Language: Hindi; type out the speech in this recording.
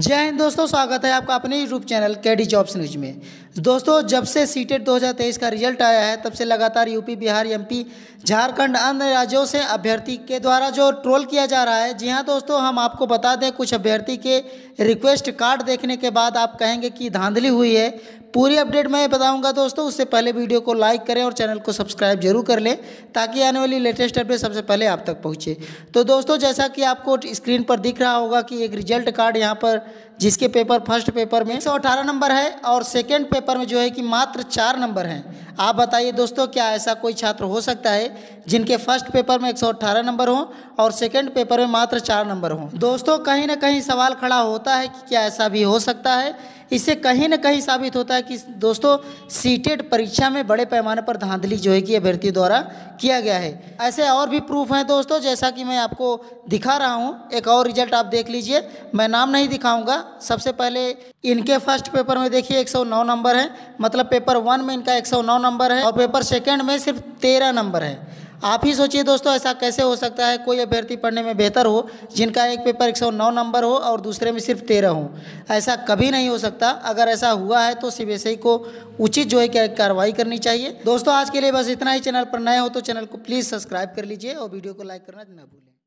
जय हिंद दोस्तों स्वागत है आपका अपने यूट्यूब चैनल के डी जॉब्स न्यूज में दोस्तों जब से सीटेट 2023 का रिजल्ट आया है तब से लगातार यूपी बिहार एमपी झारखंड अन्य राज्यों से अभ्यर्थी के द्वारा जो ट्रोल किया जा रहा है जी हाँ दोस्तों हम आपको बता दें कुछ अभ्यर्थी के रिक्वेस्ट कार्ड देखने के बाद आप कहेंगे कि धांधली हुई है पूरी अपडेट मैं बताऊंगा दोस्तों उससे पहले वीडियो को लाइक करें और चैनल को सब्सक्राइब जरूर कर लें ताकि आने वाली लेटेस्ट अपडेट सबसे पहले आप तक पहुंचे तो दोस्तों जैसा कि आपको स्क्रीन पर दिख रहा होगा कि एक रिजल्ट कार्ड यहाँ पर जिसके पेपर फर्स्ट पेपर में एक नंबर है और सेकेंड पेपर पेपर में जो है कि मात्र चार नंबर हैं आप बताइए दोस्तों क्या ऐसा कोई छात्र हो सकता है जिनके फर्स्ट पेपर में 118 नंबर हों और सेकंड पेपर में मात्र चार नंबर हों दोस्तों कहीं ना कहीं सवाल खड़ा होता है कि क्या ऐसा भी हो सकता है इससे कहीं ना कहीं साबित होता है कि दोस्तों सीटेट e परीक्षा में बड़े पैमाने पर धांधली जो है कि अभ्यर्थी द्वारा किया गया है ऐसे और भी प्रूफ हैं दोस्तों जैसा कि मैं आपको दिखा रहा हूँ एक और रिजल्ट आप देख लीजिए मैं नाम नहीं दिखाऊंगा सबसे पहले इनके फर्स्ट पेपर में देखिए एक नंबर है मतलब पेपर वन में इनका एक नंबर है और पेपर सेकेंड में सिर्फ तेरह नंबर है आप ही सोचिए दोस्तों ऐसा कैसे हो सकता है कोई अभ्यर्थी पढ़ने में बेहतर हो जिनका एक पेपर एक सौ नौ नंबर हो और दूसरे में सिर्फ तेरह हो ऐसा कभी नहीं हो सकता अगर ऐसा हुआ है तो सी को उचित जो है क्या कार्रवाई करनी चाहिए दोस्तों आज के लिए बस इतना ही चैनल पर नए हो तो चैनल को प्लीज़ सब्सक्राइब कर लीजिए और वीडियो को लाइक करना ना भूलें